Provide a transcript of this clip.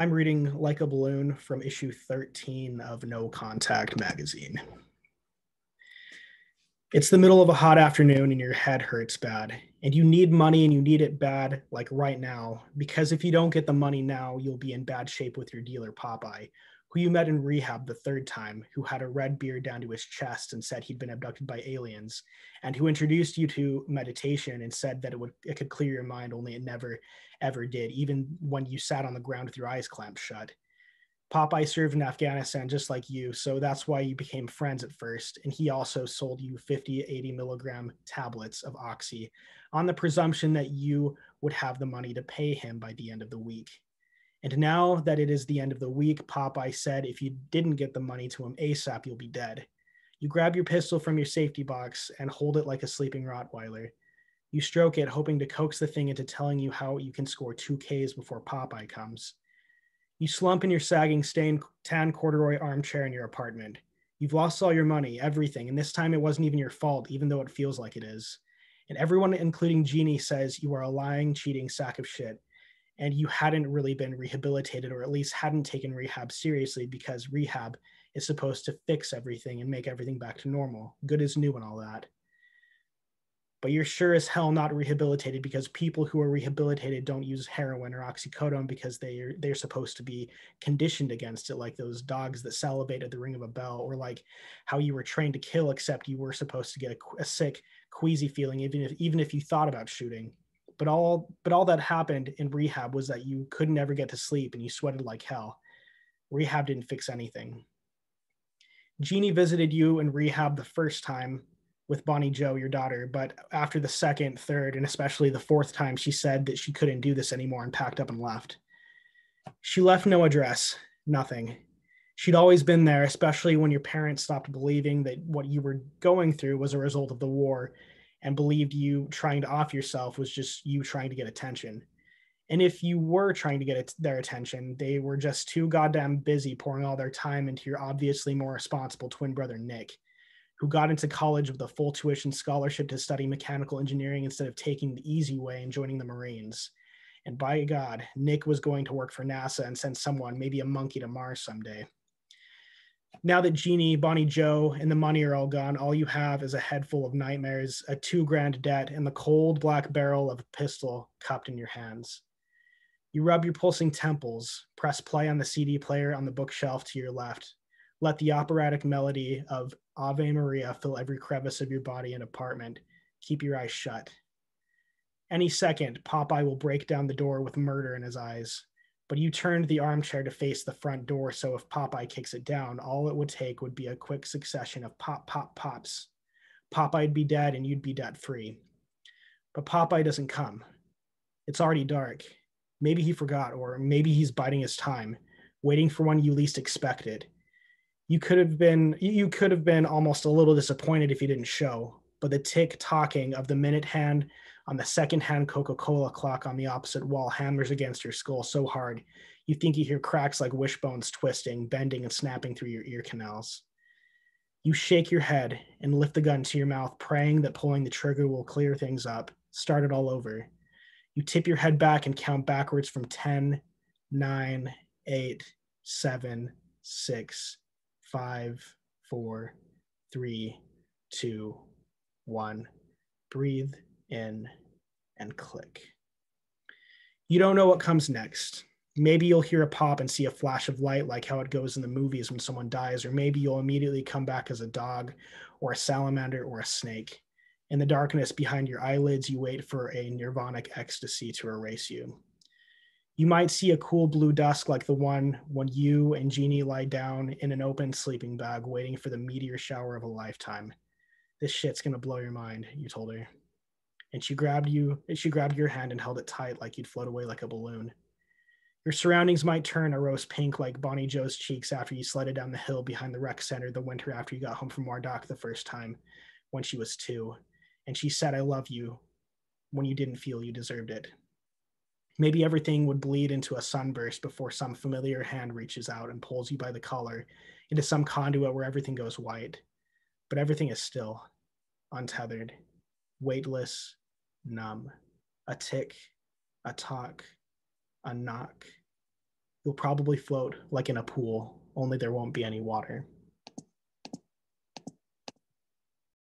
I'm reading Like a Balloon from issue 13 of No Contact magazine. It's the middle of a hot afternoon and your head hurts bad, and you need money and you need it bad, like right now, because if you don't get the money now, you'll be in bad shape with your dealer, Popeye, who you met in rehab the third time, who had a red beard down to his chest and said he'd been abducted by aliens, and who introduced you to meditation and said that it would it could clear your mind, only it never ever did, even when you sat on the ground with your eyes clamped shut. Popeye served in Afghanistan just like you, so that's why you became friends at first. And he also sold you 50, 80 milligram tablets of Oxy on the presumption that you would have the money to pay him by the end of the week. And now that it is the end of the week, Popeye said, if you didn't get the money to him ASAP, you'll be dead. You grab your pistol from your safety box and hold it like a sleeping Rottweiler. You stroke it, hoping to coax the thing into telling you how you can score two Ks before Popeye comes. You slump in your sagging stained tan corduroy armchair in your apartment. You've lost all your money, everything, and this time it wasn't even your fault, even though it feels like it is. And everyone, including Jeannie, says you are a lying, cheating sack of shit and you hadn't really been rehabilitated or at least hadn't taken rehab seriously because rehab is supposed to fix everything and make everything back to normal. Good is new and all that. But you're sure as hell not rehabilitated because people who are rehabilitated don't use heroin or oxycodone because they are, they're supposed to be conditioned against it, like those dogs that salivate at the ring of a bell, or like how you were trained to kill, except you were supposed to get a, a sick, queasy feeling, even if even if you thought about shooting but all but all that happened in rehab was that you could never get to sleep and you sweated like hell. Rehab didn't fix anything. Jeannie visited you in rehab the first time with Bonnie Joe, your daughter, but after the second, third, and especially the fourth time, she said that she couldn't do this anymore and packed up and left. She left no address, nothing. She'd always been there, especially when your parents stopped believing that what you were going through was a result of the war and believed you trying to off yourself was just you trying to get attention. And if you were trying to get their attention, they were just too goddamn busy pouring all their time into your obviously more responsible twin brother, Nick, who got into college with a full tuition scholarship to study mechanical engineering instead of taking the easy way and joining the Marines. And by God, Nick was going to work for NASA and send someone, maybe a monkey, to Mars someday now that Jeannie, Bonnie Joe, and the money are all gone, all you have is a head full of nightmares, a two grand debt, and the cold black barrel of a pistol cupped in your hands. You rub your pulsing temples, press play on the CD player on the bookshelf to your left. Let the operatic melody of Ave Maria fill every crevice of your body and apartment. Keep your eyes shut. Any second, Popeye will break down the door with murder in his eyes but you turned the armchair to face the front door, so if Popeye kicks it down, all it would take would be a quick succession of pop, pop, pops. Popeye'd be dead and you'd be debt free. But Popeye doesn't come. It's already dark. Maybe he forgot, or maybe he's biding his time, waiting for when you least expected. You could have been you could have been almost a little disappointed if he didn't show, but the tick tocking of the minute hand on the second hand Coca Cola clock on the opposite wall hammers against your skull so hard you think you hear cracks like wishbones twisting, bending, and snapping through your ear canals. You shake your head and lift the gun to your mouth, praying that pulling the trigger will clear things up, start it all over. You tip your head back and count backwards from 10, 9, 8, 7, 6, 5, 4, 3, 2, 1. Breathe in and click. You don't know what comes next. Maybe you'll hear a pop and see a flash of light, like how it goes in the movies when someone dies, or maybe you'll immediately come back as a dog or a salamander or a snake. In the darkness behind your eyelids, you wait for a nirvanic ecstasy to erase you. You might see a cool blue dusk like the one when you and Jeannie lie down in an open sleeping bag waiting for the meteor shower of a lifetime. This shit's gonna blow your mind, you told her and she grabbed you and she grabbed your hand and held it tight like you'd float away like a balloon. Your surroundings might turn a rose pink like Bonnie Joe's cheeks after you slid down the hill behind the rec center the winter after you got home from Wardock the first time when she was two. And she said, I love you when you didn't feel you deserved it. Maybe everything would bleed into a sunburst before some familiar hand reaches out and pulls you by the collar into some conduit where everything goes white. But everything is still, untethered, weightless, numb. A tick, a talk, a knock. You'll probably float like in a pool, only there won't be any water.